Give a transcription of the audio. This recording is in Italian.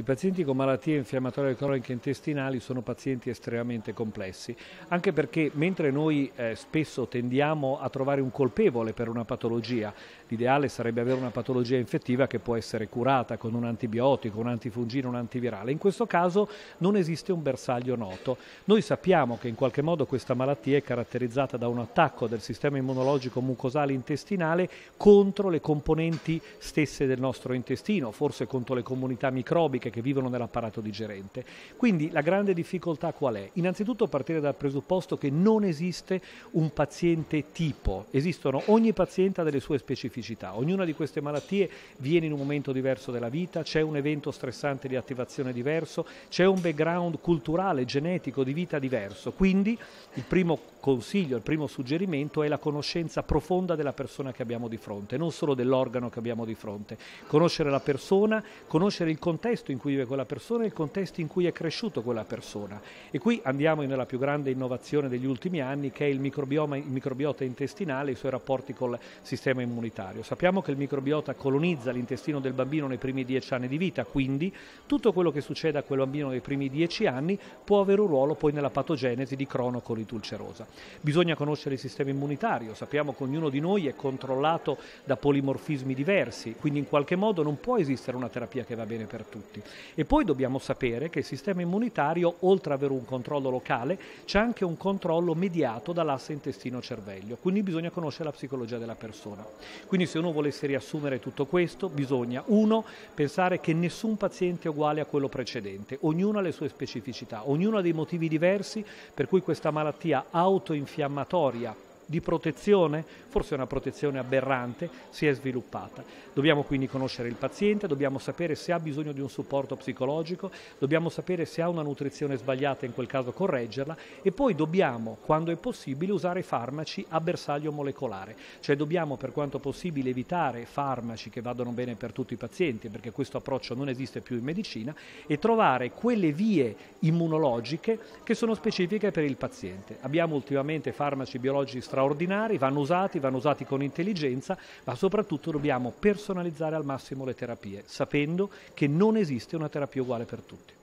I pazienti con malattie infiammatorie croniche intestinali sono pazienti estremamente complessi, anche perché mentre noi eh, spesso tendiamo a trovare un colpevole per una patologia, l'ideale sarebbe avere una patologia infettiva che può essere curata con un antibiotico, un antifungino, un antivirale. In questo caso non esiste un bersaglio noto. Noi sappiamo che in qualche modo questa malattia è caratterizzata da un attacco del sistema immunologico mucosale intestinale contro le componenti stesse del nostro intestino, forse contro le comunità microbiche anche che vivono nell'apparato digerente. Quindi la grande difficoltà qual è? Innanzitutto partire dal presupposto che non esiste un paziente tipo, esistono ogni paziente ha delle sue specificità, ognuna di queste malattie viene in un momento diverso della vita, c'è un evento stressante di attivazione diverso, c'è un background culturale, genetico, di vita diverso. Quindi il primo consiglio, il primo suggerimento è la conoscenza profonda della persona che abbiamo di fronte, non solo dell'organo che abbiamo di fronte. Conoscere la persona, conoscere il contesto in cui vive quella persona e il contesto in cui è cresciuto quella persona. E qui andiamo nella più grande innovazione degli ultimi anni che è il, microbioma, il microbiota intestinale e i suoi rapporti col sistema immunitario. Sappiamo che il microbiota colonizza l'intestino del bambino nei primi dieci anni di vita, quindi tutto quello che succede a quel bambino nei primi dieci anni può avere un ruolo poi nella patogenesi di cronocolite ulcerosa. Bisogna conoscere il sistema immunitario, sappiamo che ognuno di noi è controllato da polimorfismi diversi, quindi in qualche modo non può esistere una terapia che va bene per tutti tutti. E poi dobbiamo sapere che il sistema immunitario, oltre ad avere un controllo locale, c'è anche un controllo mediato dall'asse intestino-cervello, quindi bisogna conoscere la psicologia della persona. Quindi se uno volesse riassumere tutto questo, bisogna, uno, pensare che nessun paziente è uguale a quello precedente, ognuno ha le sue specificità, ognuno ha dei motivi diversi per cui questa malattia autoinfiammatoria di protezione, forse una protezione aberrante, si è sviluppata. Dobbiamo quindi conoscere il paziente, dobbiamo sapere se ha bisogno di un supporto psicologico, dobbiamo sapere se ha una nutrizione sbagliata, in quel caso correggerla e poi dobbiamo, quando è possibile, usare farmaci a bersaglio molecolare, cioè dobbiamo per quanto possibile evitare farmaci che vadano bene per tutti i pazienti, perché questo approccio non esiste più in medicina, e trovare quelle vie immunologiche che sono specifiche per il paziente. Abbiamo ultimamente farmaci biologici straordinari straordinari, vanno usati, vanno usati con intelligenza, ma soprattutto dobbiamo personalizzare al massimo le terapie, sapendo che non esiste una terapia uguale per tutti.